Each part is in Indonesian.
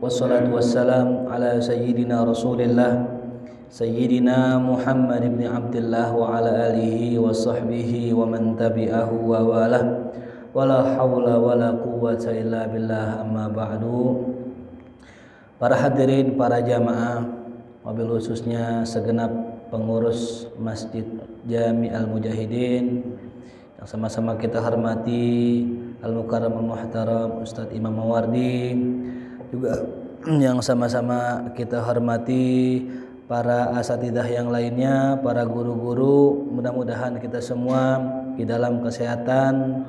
wassalatu wassalam ala sayyidina rasulillah sayyidina Muhammad ibn Abdullah wa ala alihi wa sahbihi wa man tabi'ahu wa walah wala hawla wala quwata illa billah amma ba'du para hadirin para jamaah wabil khususnya segenap pengurus Masjid Jami Al Mujahidin yang sama-sama kita hormati Al Mukarram Al Muhtaram Ustadz Imam Mawardi juga yang sama-sama kita hormati para asatidah yang lainnya, para guru-guru, mudah-mudahan kita semua di dalam kesehatan,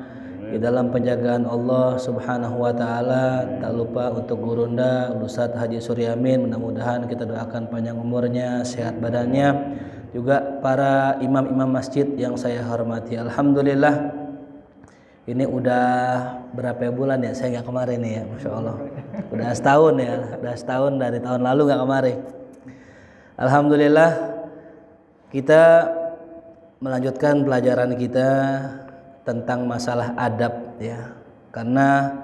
di dalam penjagaan Allah Subhanahu wa taala. Tak lupa untuk gurunda Ustaz Haji Suryamin, mudah-mudahan kita doakan panjang umurnya, sehat badannya. Juga para imam-imam masjid yang saya hormati. Alhamdulillah ini udah berapa bulan ya saya nggak kemarin nih ya masya allah udah setahun ya udah setahun dari tahun lalu nggak kemarin. alhamdulillah kita melanjutkan pelajaran kita tentang masalah adab ya karena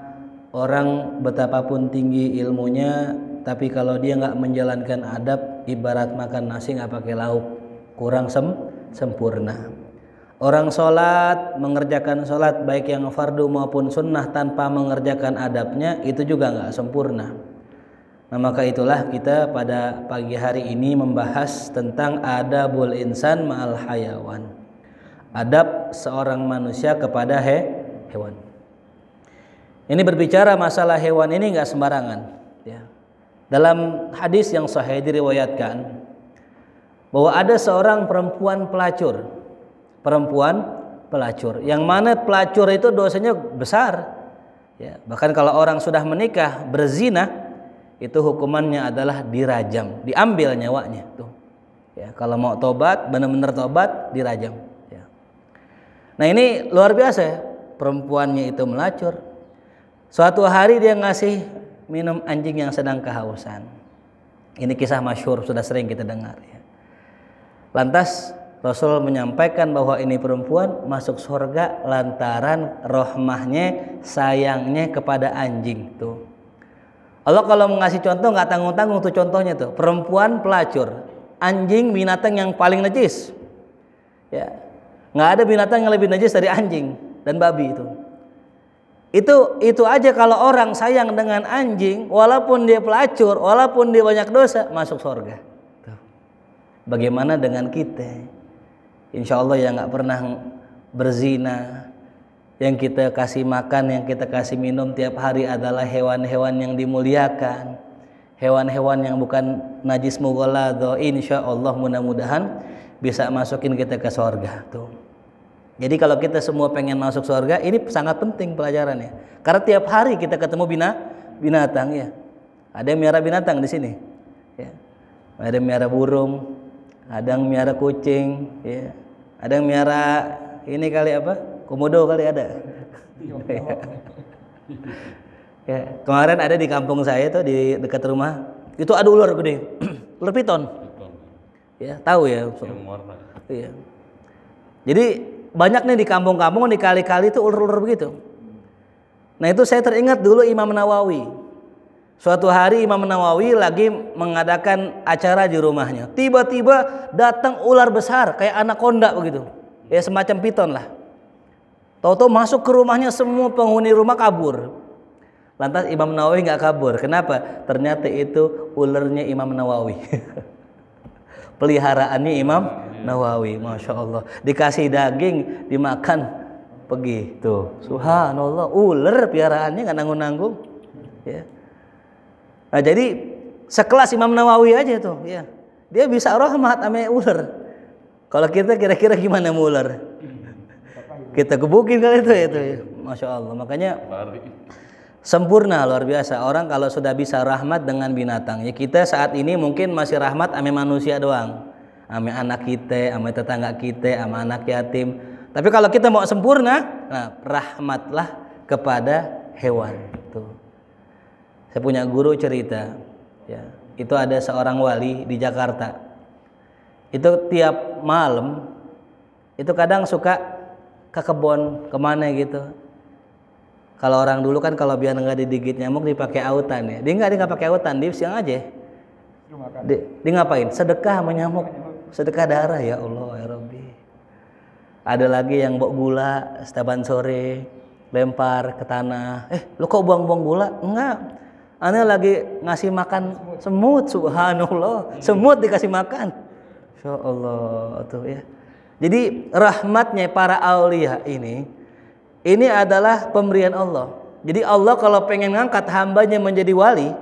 orang betapapun tinggi ilmunya tapi kalau dia nggak menjalankan adab ibarat makan nasi nggak pakai lauk kurang sem sempurna Orang sholat, mengerjakan sholat baik yang fardu maupun sunnah tanpa mengerjakan adabnya itu juga nggak sempurna. Nah maka itulah kita pada pagi hari ini membahas tentang adabul insan ma'al hayawan. Adab seorang manusia kepada he, hewan. Ini berbicara masalah hewan ini nggak sembarangan. Ya. Dalam hadis yang sahih diriwayatkan bahwa ada seorang perempuan pelacur perempuan pelacur. Yang mana pelacur itu dosanya besar. Ya, bahkan kalau orang sudah menikah berzina itu hukumannya adalah dirajam, diambil nyawanya tuh. Ya, kalau mau tobat, benar-benar tobat dirajam. Ya. Nah ini luar biasa ya, perempuannya itu melacur. Suatu hari dia ngasih minum anjing yang sedang kehausan. Ini kisah masyhur sudah sering kita dengar. Ya. Lantas Rasul menyampaikan bahwa ini perempuan masuk surga lantaran rohmahnya sayangnya kepada anjing tuh. Allah kalau mengasih contoh nggak tanggung-tanggung tuh contohnya tuh perempuan pelacur, anjing binatang yang paling najis. Ya, nggak ada binatang yang lebih najis dari anjing dan babi itu. Itu itu aja kalau orang sayang dengan anjing, walaupun dia pelacur, walaupun dia banyak dosa, masuk surga. Bagaimana dengan kita? insya Allah yang nggak pernah berzina yang kita kasih makan yang kita kasih minum tiap hari adalah hewan-hewan yang dimuliakan hewan-hewan yang bukan najis mughalladh insya Allah mudah-mudahan bisa masukin kita ke surga tuh jadi kalau kita semua pengen masuk surga, ini sangat penting pelajarannya. Karena tiap hari kita ketemu bina, binatang ya. Ada yang miara binatang di sini. Ya. Ada yang miara burung, ada yang miara kucing ya ada yang miara ini kali apa komodo kali ada ya kemarin ada di kampung saya tuh di dekat rumah itu ada ular gede ular piton ya tahu ya iya jadi banyak nih di kampung-kampung di kali-kali itu ular-ular begitu nah itu saya teringat dulu Imam Nawawi Suatu hari Imam Nawawi lagi mengadakan acara di rumahnya. Tiba-tiba datang ular besar kayak anak konda begitu. Ya semacam piton lah. Toto masuk ke rumahnya semua penghuni rumah kabur. Lantas Imam Nawawi nggak kabur. Kenapa? Ternyata itu ulernya Imam Nawawi. Peliharaannya Imam Nawawi, masya Allah. Dikasih daging, dimakan, pergi. Tuh, Subhanallah. Ular peliharaannya nggak nanggung-nanggung. Ya. Nah, jadi sekelas Imam Nawawi aja tuh, ya. Dia bisa rahmat ame ular. Kalau kita kira-kira gimana ular? Kita gebukin kali itu itu. ya. Masya Allah. Makanya sempurna luar biasa. Orang kalau sudah bisa rahmat dengan binatang, ya kita saat ini mungkin masih rahmat ame manusia doang. ame anak kita, ame tetangga kita, ame anak yatim. Tapi kalau kita mau sempurna, nah rahmatlah kepada hewan saya punya guru cerita ya itu ada seorang wali di Jakarta itu tiap malam itu kadang suka ke kebun kemana gitu kalau orang dulu kan kalau biar nggak digigit nyamuk dipakai autan ya dia nggak dia nggak pakai autan dia siang aja dia, dia ngapain sedekah sama nyamuk sedekah darah ya Allah ya Rabbi ada lagi yang bawa gula setiap sore lempar ke tanah eh lu kok buang-buang gula enggak anda lagi ngasih makan semut, subhanallah. Semut dikasih makan. Insya Allah tuh ya. Jadi rahmatnya para aulia ini ini adalah pemberian Allah. Jadi Allah kalau pengen ngangkat hambanya menjadi wali,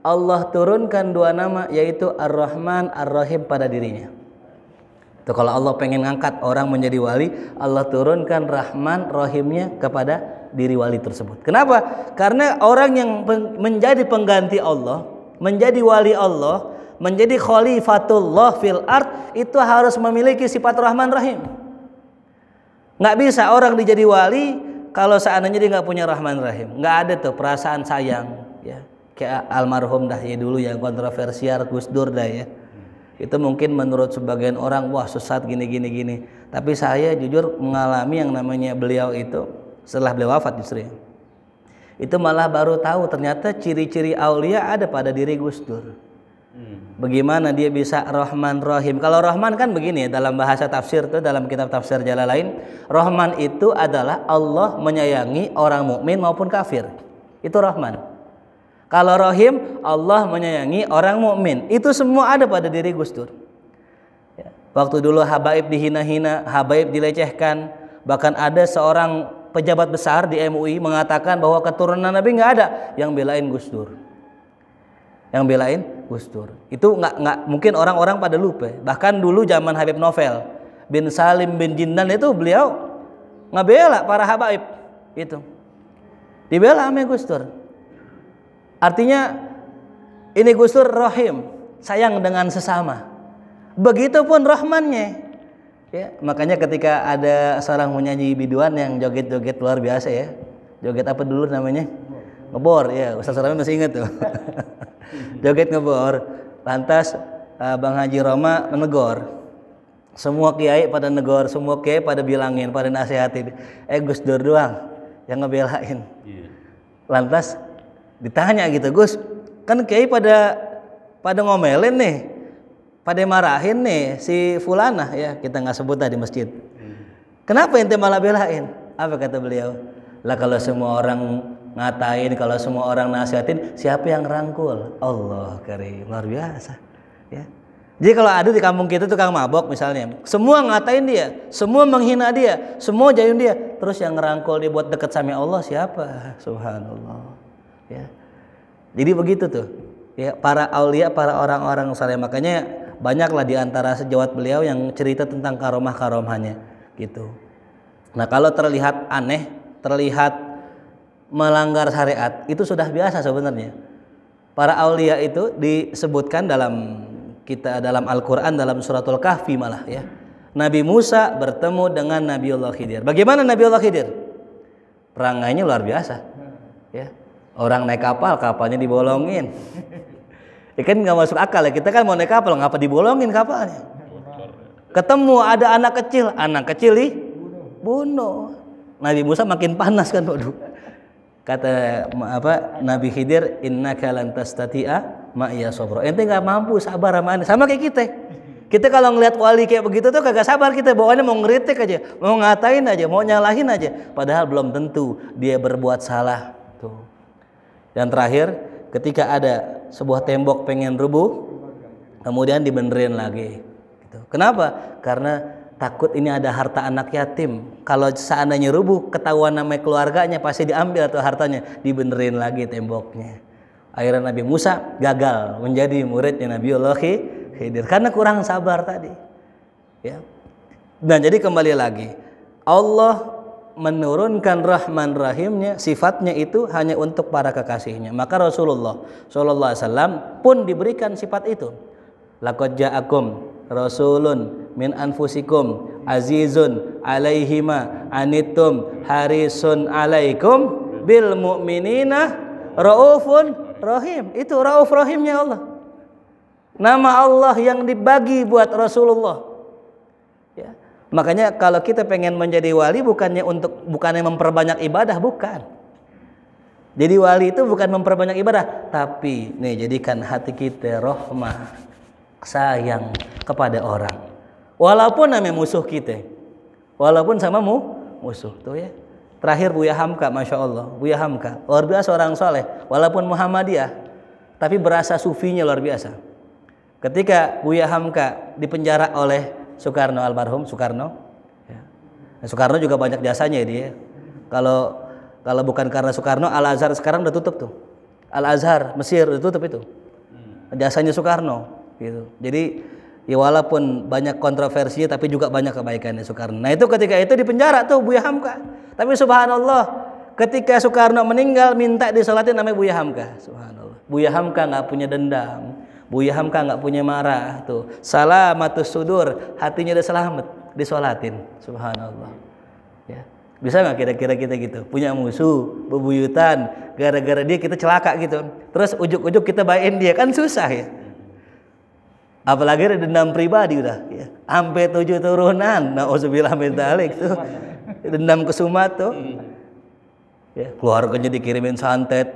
Allah turunkan dua nama yaitu Ar-Rahman, Ar-Rahim pada dirinya. Itu kalau Allah pengen ngangkat orang menjadi wali, Allah turunkan Rahman, Rahimnya kepada diri wali tersebut. Kenapa? Karena orang yang menjadi pengganti Allah, menjadi wali Allah, menjadi khalifatullah fil art itu harus memiliki sifat rahman rahim. Nggak bisa orang dijadi wali kalau seandainya dia nggak punya rahman rahim. Nggak ada tuh perasaan sayang. Ya. Kayak almarhum dah ya dulu yang kontroversial Gus Dur dah ya itu mungkin menurut sebagian orang wah sesat gini gini gini tapi saya jujur mengalami yang namanya beliau itu setelah beliau wafat justru ya. Itu malah baru tahu ternyata ciri-ciri aulia ada pada diri Gus Dur. Hmm. Bagaimana dia bisa Rahman Rahim? Kalau Rahman kan begini dalam bahasa tafsir itu dalam kitab tafsir jalan lain, Rahman itu adalah Allah menyayangi orang mukmin maupun kafir. Itu Rahman. Kalau Rahim, Allah menyayangi orang mukmin. Itu semua ada pada diri Gus Dur. Ya. Waktu dulu Habaib dihina-hina, Habaib dilecehkan, bahkan ada seorang pejabat besar di MUI mengatakan bahwa keturunan Nabi nggak ada yang belain Gus Dur. Yang belain Gus Dur. Itu nggak nggak mungkin orang-orang pada lupa. Bahkan dulu zaman Habib Novel bin Salim bin Jindan itu beliau ngebela para habaib itu. Dibela sama Gus Dur. Artinya ini Gus Dur rahim, sayang dengan sesama. Begitupun rahmannya. Ya, makanya ketika ada seorang menyanyi biduan yang joget-joget luar biasa ya. Joget apa dulu namanya? Ngebor ya, Ustaz Rami masih ingat tuh. joget ngebor. Lantas eh, Bang Haji Roma menegor. Semua kiai pada negor, semua kiai pada bilangin, pada nasihatin. Eh Gus Dur doang yang ngebelain. Iya. Lantas ditanya gitu, Gus, kan kiai pada pada ngomelin nih pada marahin nih si fulana ya kita nggak sebut tadi masjid hmm. kenapa ente malah belain apa kata beliau lah kalau semua orang ngatain kalau semua orang nasihatin siapa yang rangkul Allah karim luar biasa ya jadi kalau ada di kampung kita tukang mabok misalnya, semua ngatain dia, semua menghina dia, semua jayun dia, terus yang ngerangkul dia buat dekat sama Allah siapa? Subhanallah. Ya. Jadi begitu tuh. Ya, para aulia, para orang-orang saleh. Makanya banyaklah di antara sejawat beliau yang cerita tentang karomah-karomahnya gitu. Nah, kalau terlihat aneh, terlihat melanggar syariat, itu sudah biasa sebenarnya. Para aulia itu disebutkan dalam kita dalam Al-Qur'an dalam suratul Kahfi malah ya. Nabi Musa bertemu dengan Nabi Allah Khidir. Bagaimana Nabi Allah Khidir? Perangainya luar biasa. Ya. Orang naik kapal, kapalnya dibolongin. Ya kan nggak masuk akal ya. Kita kan mau naik kapal, ngapa dibolongin kapalnya? Ketemu ada anak kecil, anak kecil nih bunuh. Nabi Musa makin panas kan, waduh. Kata apa Nabi Khidir, inna tatia ma iya sobro. Ente nggak mampu sabar sama aneh. Sama kayak kita. Kita kalau ngelihat wali kayak begitu tuh kagak sabar kita bawaannya mau ngeritik aja, mau ngatain aja, mau nyalahin aja. Padahal belum tentu dia berbuat salah. Tuh. Dan terakhir, ketika ada sebuah tembok pengen rubuh kemudian dibenerin lagi gitu. kenapa karena takut ini ada harta anak yatim kalau seandainya rubuh ketahuan nama keluarganya pasti diambil atau hartanya dibenerin lagi temboknya akhirnya Nabi Musa gagal menjadi muridnya Nabi Allah Khidir karena kurang sabar tadi ya nah jadi kembali lagi Allah menurunkan rahman rahimnya sifatnya itu hanya untuk para kekasihnya maka Rasulullah Shallallahu Wasallam pun diberikan sifat itu lakot ja'akum rasulun min anfusikum azizun alaihima anittum harisun alaikum bil mu'minina raufun rahim itu rauf rahimnya Allah nama Allah yang dibagi buat Rasulullah Makanya kalau kita pengen menjadi wali bukannya untuk bukannya memperbanyak ibadah bukan. Jadi wali itu bukan memperbanyak ibadah, tapi nih jadikan hati kita rahmah, sayang kepada orang. Walaupun namanya musuh kita. Walaupun sama mu musuh tuh ya. Terakhir Buya Hamka, masya Allah, Buya Hamka, luar biasa orang soleh, walaupun Muhammadiyah, tapi berasa sufinya luar biasa. Ketika Buya Hamka dipenjara oleh Soekarno almarhum Soekarno ya. Nah, Soekarno juga banyak jasanya ya dia kalau kalau bukan karena Soekarno Al Azhar sekarang udah tutup tuh Al Azhar Mesir udah tutup itu hmm. jasanya Soekarno gitu jadi ya walaupun banyak kontroversinya tapi juga banyak kebaikannya Soekarno. Nah itu ketika itu di penjara tuh Buya Hamka. Tapi subhanallah ketika Soekarno meninggal minta disolatin namanya Buya Hamka. Subhanallah. Buya Hamka nggak punya dendam. Buya Hamka nggak punya marah tuh. Salamatus sudur, hatinya udah selamat, disolatin. Subhanallah. Ya. Bisa nggak kira-kira kita gitu? Punya musuh, bebuyutan, gara-gara dia kita celaka gitu. Terus ujuk-ujuk kita bayin dia kan susah ya. Apalagi ada dendam pribadi udah, ya. sampai tujuh turunan. Nah, min mentalik tuh. Dendam kesumat tuh. Ya, keluarganya dikirimin santet,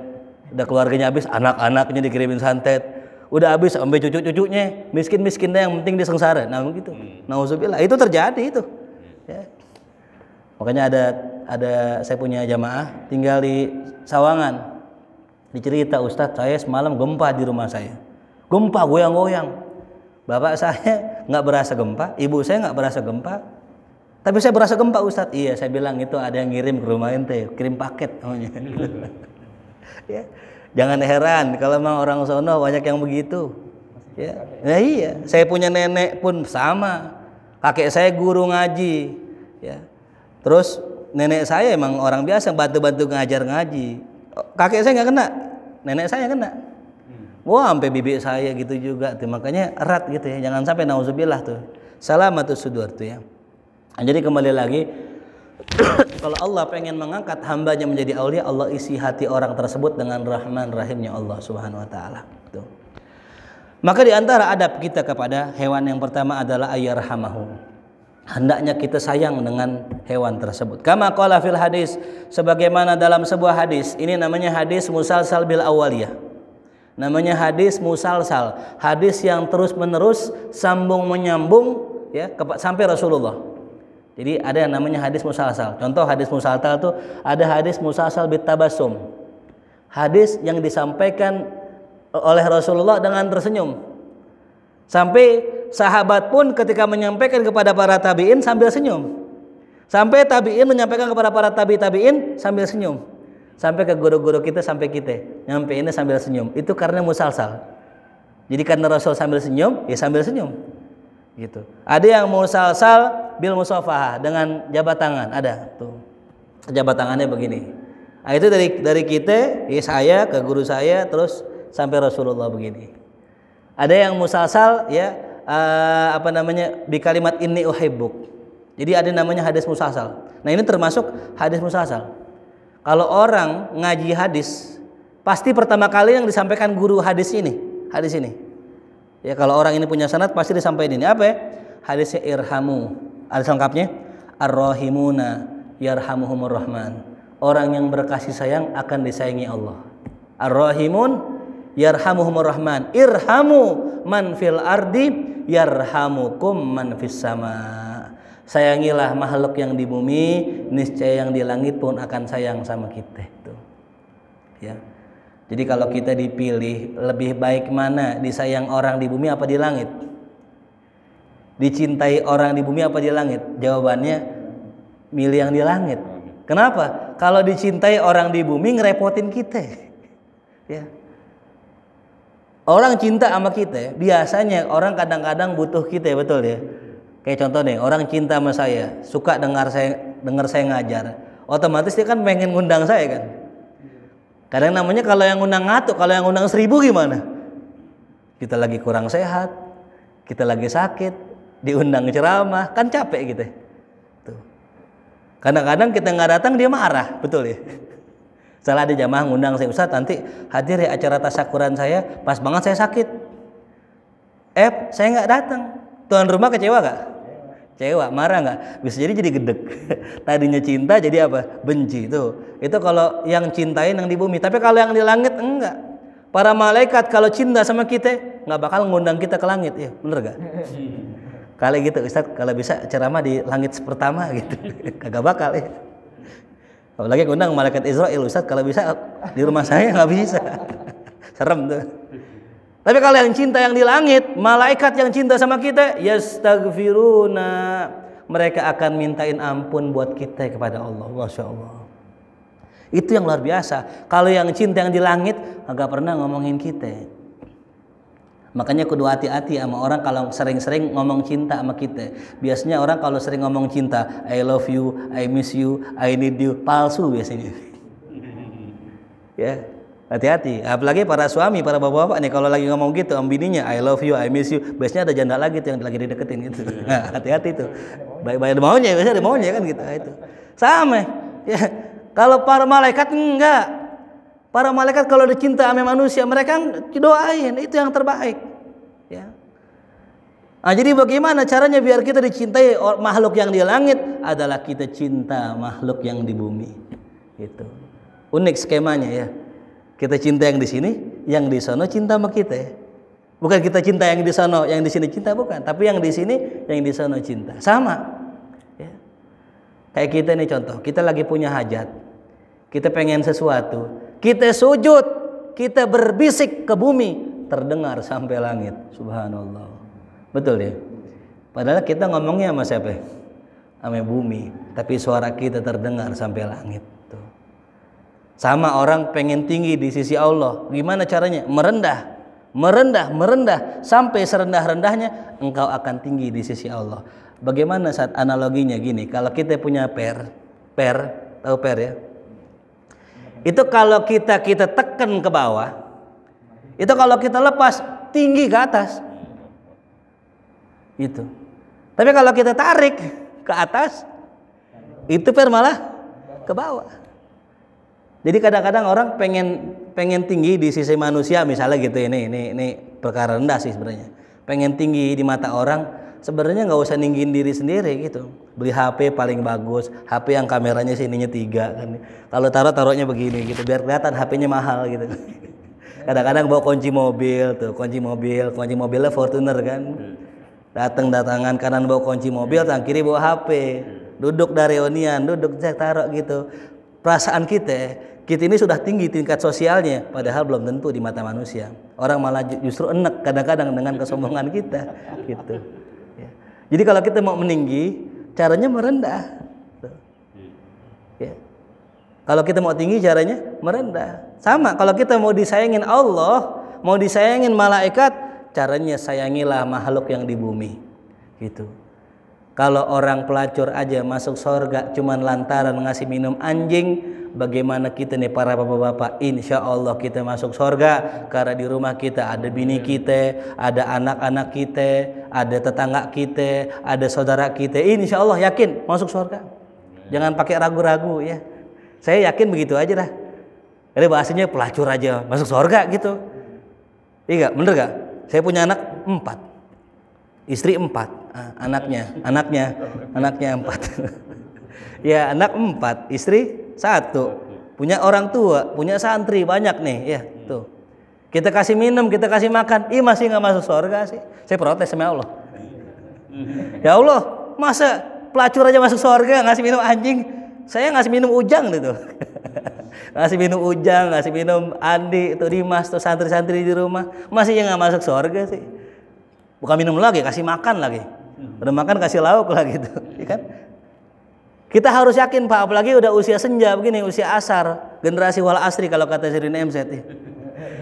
udah keluarganya habis, anak-anaknya dikirimin santet udah habis sampai cucu-cucunya miskin-miskinnya yang penting dia sengsara nah begitu hmm. nah usubillah itu terjadi itu ya. makanya ada ada saya punya jamaah tinggal di Sawangan dicerita Ustadz saya semalam gempa di rumah saya gempa goyang-goyang bapak saya nggak berasa gempa ibu saya nggak berasa gempa tapi saya berasa gempa Ustadz iya saya bilang itu ada yang ngirim ke rumah ente kirim paket namanya ya Jangan heran kalau memang orang sono banyak yang begitu. Ya. Nah, iya, saya punya nenek pun sama. Kakek saya guru ngaji, ya. Terus nenek saya emang orang biasa bantu-bantu ngajar ngaji. Kakek saya nggak kena, nenek saya kena. Hmm. Wah, sampai bibik saya gitu juga tuh. Makanya erat gitu ya. Jangan sampai nauzubillah tuh. Salamatus sudur tuh ya. Jadi kembali lagi kalau Allah pengen mengangkat hambanya menjadi aulia, Allah isi hati orang tersebut dengan rahman rahimnya Allah Subhanahu wa taala. Maka di antara adab kita kepada hewan yang pertama adalah hamahu. hendaknya kita sayang dengan hewan tersebut. Kama qala fil hadis sebagaimana dalam sebuah hadis, ini namanya hadis musalsal bil awaliyah. Namanya hadis musalsal, hadis yang terus-menerus sambung menyambung ya sampai Rasulullah. Jadi ada yang namanya hadis musalsal. Contoh hadis musalsal itu ada hadis musalsal bitabasum. Hadis yang disampaikan oleh Rasulullah dengan tersenyum. Sampai sahabat pun ketika menyampaikan kepada para tabi'in sambil senyum. Sampai tabi'in menyampaikan kepada para tabi tabi'in sambil senyum. Sampai ke guru-guru kita sampai kita sampai ini sambil senyum. Itu karena musalsal. Jadi karena Rasul sambil senyum, ya sambil senyum gitu ada yang musalsal bil musafahah dengan jabat tangan ada tuh jabat tangannya begini nah, itu dari dari kita ya, saya ke guru saya terus sampai Rasulullah begini ada yang musalsal ya eh, apa namanya di kalimat ini uhibbuk jadi ada namanya hadis musalsal nah ini termasuk hadis musalsal kalau orang ngaji hadis pasti pertama kali yang disampaikan guru hadis ini hadis ini Ya kalau orang ini punya sanat pasti disampaikan ini apa ya? Hadisnya irhamu. ada lengkapnya ar-rahimuna yarhamuhumur rahman. Orang yang berkasih sayang akan disayangi Allah. Ar-rahimun yarhamuhumur rahman. Irhamu man fil ardi yarhamukum man fis sama. Sayangilah makhluk yang di bumi, niscaya yang di langit pun akan sayang sama kita. Itu. Ya. Jadi kalau kita dipilih lebih baik mana disayang orang di bumi apa di langit? Dicintai orang di bumi apa di langit? Jawabannya milih yang di langit. Kenapa? Kalau dicintai orang di bumi ngerepotin kita. ya. Orang cinta sama kita, biasanya orang kadang-kadang butuh kita, betul ya. Kayak contoh nih, orang cinta sama saya, suka dengar saya dengar saya ngajar. Otomatis dia kan pengen ngundang saya kan Kadang namanya kalau yang undang ngatuk, kalau yang undang seribu gimana? Kita lagi kurang sehat, kita lagi sakit, diundang ceramah, kan capek gitu. Tuh. Kadang-kadang kita nggak datang dia marah, betul ya? Salah ada jamaah ngundang saya Ustaz nanti hadir ya acara tasakuran saya, pas banget saya sakit. Eh, saya nggak datang. Tuan rumah kecewa gak? cewek marah nggak? Bisa jadi jadi gedek. Tadinya cinta jadi apa? Benci itu Itu kalau yang cintain yang di bumi. Tapi kalau yang di langit enggak. Para malaikat kalau cinta sama kita nggak bakal ngundang kita ke langit, ya bener gak? kalau gitu Ustaz, kalau bisa ceramah di langit pertama gitu. Kagak bakal ya. Apalagi ngundang malaikat Israel Ustaz, kalau bisa di rumah saya nggak bisa. Serem tuh. Tapi kalau yang cinta yang di langit, malaikat yang cinta sama kita, yastaghfiruna. Mereka akan mintain ampun buat kita kepada Allah. Masya Allah. Itu yang luar biasa. Kalau yang cinta yang di langit, agak pernah ngomongin kita. Makanya kudu hati-hati sama orang kalau sering-sering ngomong cinta sama kita. Biasanya orang kalau sering ngomong cinta, I love you, I miss you, I need you, palsu biasanya. ya, Hati-hati, apalagi para suami, para bapak-bapak nih kalau lagi ngomong gitu sama I love you, I miss you. Biasanya ada janda lagi tuh yang lagi dideketin gitu. Iya. Nah, hati-hati tuh. Baik-baik ada maunya, biasanya ada maunya kan gitu. Nah, itu. Sama. Ya. Kalau para malaikat enggak. Para malaikat kalau ada cinta sama manusia, mereka kan doain, itu yang terbaik. Ya. Nah, jadi bagaimana caranya biar kita dicintai makhluk yang di langit adalah kita cinta makhluk yang di bumi. itu Unik skemanya ya. Kita cinta yang di sini, yang di sana cinta sama kita. Bukan kita cinta yang di sana, yang di sini cinta bukan, tapi yang di sini, yang di sana cinta. Sama. Ya. Kayak kita ini contoh, kita lagi punya hajat. Kita pengen sesuatu, kita sujud, kita berbisik ke bumi, terdengar sampai langit. Subhanallah. Betul ya? Padahal kita ngomongnya sama siapa? Sama bumi, tapi suara kita terdengar sampai langit. Sama orang pengen tinggi di sisi Allah. Gimana caranya? Merendah. Merendah, merendah sampai serendah-rendahnya engkau akan tinggi di sisi Allah. Bagaimana saat analoginya gini, kalau kita punya per, per, tahu per ya? Itu kalau kita kita tekan ke bawah, itu kalau kita lepas tinggi ke atas. Itu. Tapi kalau kita tarik ke atas, itu per malah ke bawah. Jadi kadang-kadang orang pengen pengen tinggi di sisi manusia misalnya gitu ini ini ini perkara rendah sih sebenarnya. Pengen tinggi di mata orang sebenarnya nggak usah ninggin diri sendiri gitu. Beli HP paling bagus, HP yang kameranya sininya tiga kan. Kalau taruh taruhnya begini gitu biar kelihatan HP-nya mahal gitu. Kadang-kadang bawa kunci mobil tuh, kunci mobil, kunci mobilnya Fortuner kan. Datang datangan kanan bawa kunci mobil, tang kiri bawa HP. Duduk dari Onian, duduk cek taruh gitu perasaan kita kita ini sudah tinggi tingkat sosialnya, padahal belum tentu di mata manusia. Orang malah justru enek kadang-kadang dengan kesombongan kita, gitu. Ya. Jadi kalau kita mau meninggi, caranya merendah. Ya. Kalau kita mau tinggi, caranya merendah. Sama, kalau kita mau disayangin Allah, mau disayangin malaikat, caranya sayangilah makhluk yang di bumi, gitu. Kalau orang pelacur aja masuk sorga cuman lantaran ngasih minum anjing, bagaimana kita nih para bapak-bapak insya Allah kita masuk surga karena di rumah kita ada bini kita ada anak-anak kita ada tetangga kita ada saudara kita insya Allah yakin masuk surga. jangan pakai ragu-ragu ya saya yakin begitu aja dah ini bahasanya pelacur aja masuk surga gitu iya bener gak? saya punya anak empat istri empat ah, anaknya anaknya anaknya empat ya anak empat istri satu punya orang tua punya santri banyak nih ya tuh kita kasih minum kita kasih makan ih masih nggak masuk surga sih saya protes sama Allah ya Allah masa pelacur aja masuk surga ngasih minum anjing saya ngasih minum ujang gitu ngasih minum Ujang, ngasih minum Andi, itu Dimas, tuh santri-santri di rumah masih yang nggak masuk surga sih. Bukan minum lagi, kasih makan lagi. Udah makan kasih lauk lagi tuh, ya kan? Kita harus yakin Pak, apalagi udah usia senja begini, usia asar, generasi wal asri kalau kata Sirin MZ.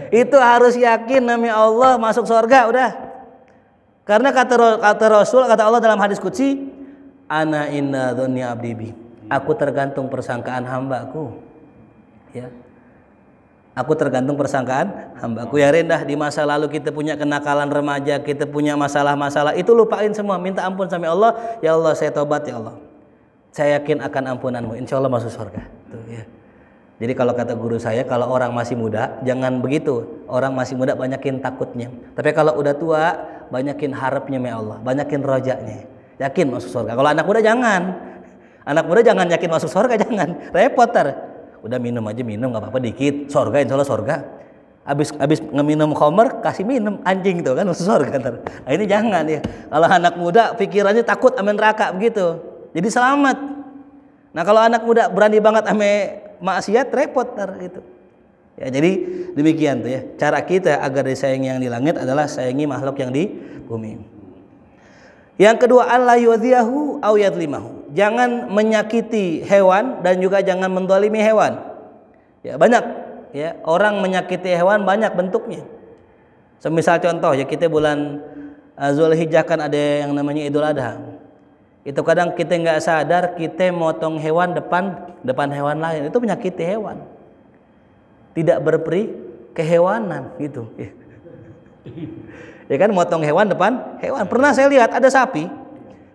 Itu harus yakin namanya Allah masuk surga udah. Karena kata kata Rasul, kata Allah dalam hadis kutsi, ana inna dunia abdi Aku tergantung persangkaan hambaku. Ya. Aku tergantung persangkaan hambaku ya rendah di masa lalu kita punya kenakalan remaja, kita punya masalah-masalah, itu lupain semua, minta ampun sama Allah, ya Allah saya tobat ya Allah saya yakin akan ampunanmu insya Allah masuk surga tuh, ya. jadi kalau kata guru saya kalau orang masih muda jangan begitu orang masih muda banyakin takutnya tapi kalau udah tua banyakin harapnya ya Allah banyakin rojaknya yakin masuk surga kalau anak muda jangan anak muda jangan yakin masuk surga jangan repot ter udah minum aja minum nggak apa-apa dikit surga insya Allah surga abis abis ngeminum komer kasih minum anjing tuh kan masuk surga ter. nah, ini jangan ya kalau anak muda pikirannya takut amin raka begitu jadi selamat. Nah, kalau anak muda berani banget ame maksiat repot ntar gitu. Ya, jadi demikian tuh ya. Cara kita agar disayangi yang di langit adalah sayangi makhluk yang di bumi. Yang kedua, Allah yudhiyahu au yadlimahu. Jangan menyakiti hewan dan juga jangan mendolimi hewan. Ya, banyak ya orang menyakiti hewan banyak bentuknya. Semisal contoh ya kita bulan eh, Zulhijjah kan ada yang namanya Idul Adha itu kadang kita nggak sadar kita motong hewan depan depan hewan lain itu menyakiti hewan tidak berperi kehewanan gitu ya kan motong hewan depan hewan pernah saya lihat ada sapi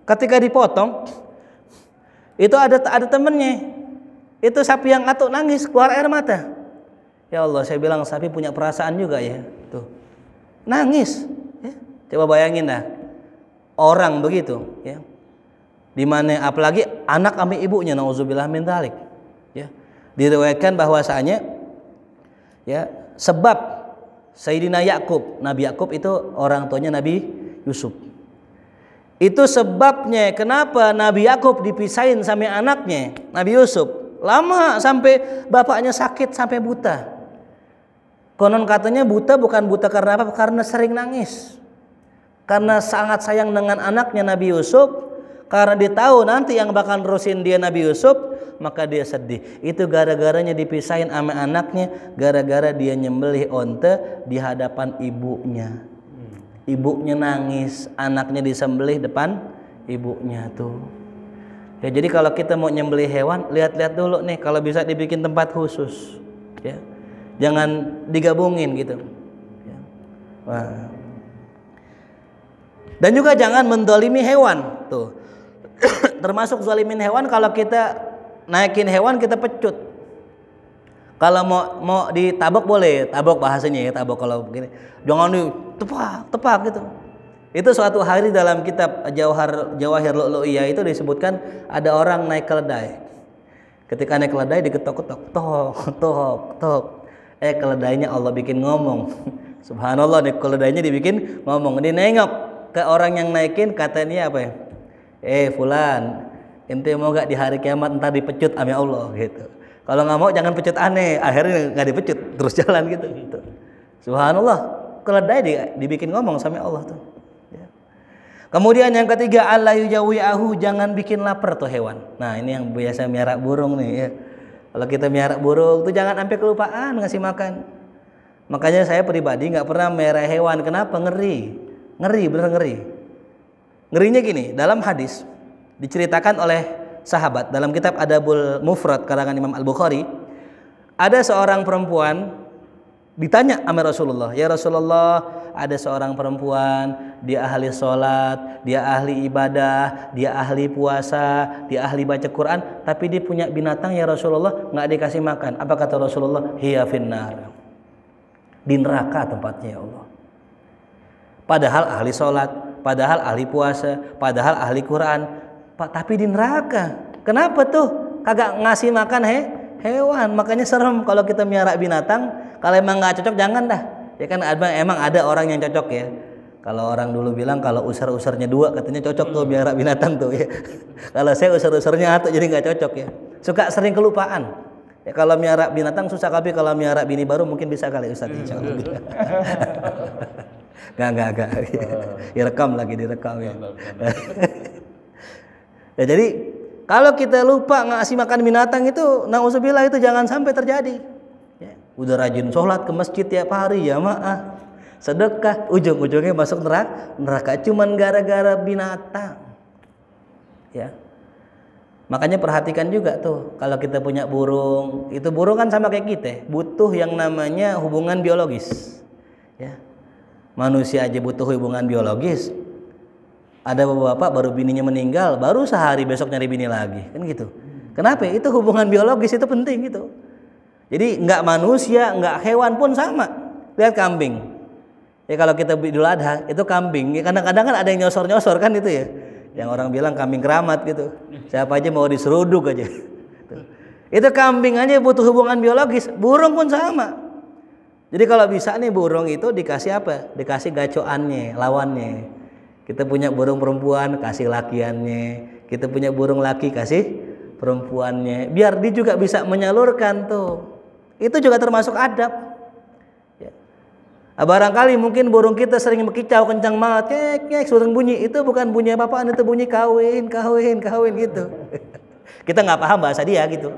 ketika dipotong itu ada ada temennya itu sapi yang atuk nangis keluar air mata ya Allah saya bilang sapi punya perasaan juga ya tuh nangis ya. coba bayangin dah orang begitu ya di mana apalagi anak kami ibunya nauzubillah min dalik ya diriwayatkan bahwasanya ya sebab Sayyidina Yakub Nabi Yakub itu orang tuanya Nabi Yusuf itu sebabnya kenapa Nabi Yakub dipisahin sama anaknya Nabi Yusuf lama sampai bapaknya sakit sampai buta konon katanya buta bukan buta karena apa karena sering nangis karena sangat sayang dengan anaknya Nabi Yusuf karena dia tahu nanti yang bakal nerusin dia Nabi Yusuf maka dia sedih itu gara-garanya dipisahin sama anaknya gara-gara dia nyembelih onte di hadapan ibunya ibunya nangis anaknya disembelih depan ibunya tuh ya jadi kalau kita mau nyembelih hewan lihat-lihat dulu nih kalau bisa dibikin tempat khusus ya jangan digabungin gitu ya. Wah. dan juga jangan mendolimi hewan tuh termasuk zalimin hewan kalau kita naikin hewan kita pecut kalau mau mau ditabok boleh tabok bahasanya ya tabok kalau begini jangan di tepak tepak gitu itu suatu hari dalam kitab Jauhar Jawahir ia itu disebutkan ada orang naik keledai. Ketika naik keledai diketok-ketok, tok, tok, tok. Eh keledainya Allah bikin ngomong. Subhanallah nih keledainya dibikin ngomong. ini nengok ke orang yang naikin katanya apa ya? eh fulan ente mau gak di hari kiamat ntar dipecut ame Allah gitu kalau nggak mau jangan pecut aneh akhirnya nggak dipecut terus jalan gitu gitu subhanallah keledai di, dibikin ngomong sama Allah tuh ya. kemudian yang ketiga Allah yujawi ahu jangan bikin lapar tuh hewan nah ini yang biasa miara burung nih ya kalau kita miara burung tuh jangan sampai kelupaan ngasih makan makanya saya pribadi nggak pernah merah hewan kenapa ngeri ngeri bener ngeri Ngerinya gini, dalam hadis diceritakan oleh sahabat dalam kitab Adabul Mufrad karangan Imam Al-Bukhari, ada seorang perempuan ditanya sama Rasulullah, "Ya Rasulullah, ada seorang perempuan, dia ahli solat dia ahli ibadah, dia ahli puasa, dia ahli baca Quran, tapi dia punya binatang ya Rasulullah nggak dikasih makan." Apa kata Rasulullah? "Hiya finnar." Di neraka tempatnya ya Allah. Padahal ahli solat padahal ahli puasa, padahal ahli Quran, Pak, tapi di neraka. Kenapa tuh? Kagak ngasih makan he hewan. Makanya serem kalau kita miara binatang, kalau emang nggak cocok jangan dah. Ya kan emang ada orang yang cocok ya. Kalau orang dulu bilang kalau usar-usarnya dua katanya cocok tuh biara hmm. binatang tuh ya. kalau saya usar-usarnya satu jadi nggak cocok ya. Suka sering kelupaan. Ya, kalau miara binatang susah tapi kalau miara bini baru mungkin bisa kali Ustaz hmm. insyaallah. Gak, gak, gak. Eh. rekam lagi, direkam ya. ya jadi kalau kita lupa ngasih makan binatang itu, nah nauzubillah itu jangan sampai terjadi. Ya. Udah rajin sholat ke masjid tiap hari ya maaf. Sedekah ujung-ujungnya masuk neraka, neraka cuman gara-gara binatang. Ya. Makanya perhatikan juga tuh kalau kita punya burung, itu burung kan sama kayak kita, butuh yang namanya hubungan biologis. Ya manusia aja butuh hubungan biologis ada bapak-bapak baru bininya meninggal baru sehari besok nyari bini lagi kan gitu kenapa ya? itu hubungan biologis itu penting gitu jadi nggak manusia nggak hewan pun sama lihat kambing ya kalau kita idul adha itu kambing ya kadang-kadang kan ada yang nyosor-nyosor kan itu ya yang orang bilang kambing keramat gitu siapa aja mau diseruduk aja itu kambing aja butuh hubungan biologis burung pun sama jadi kalau bisa nih burung itu dikasih apa? Dikasih gacoannya, lawannya. Kita punya burung perempuan, kasih lakiannya. Kita punya burung laki, kasih perempuannya. Biar dia juga bisa menyalurkan tuh. Itu juga termasuk adab. Ya. Nah, barangkali mungkin burung kita sering berkicau kencang banget, kek, kek, sering bunyi. Itu bukan bunyi apa-apaan, itu bunyi kawin, kawin, kawin gitu. kita nggak paham bahasa dia gitu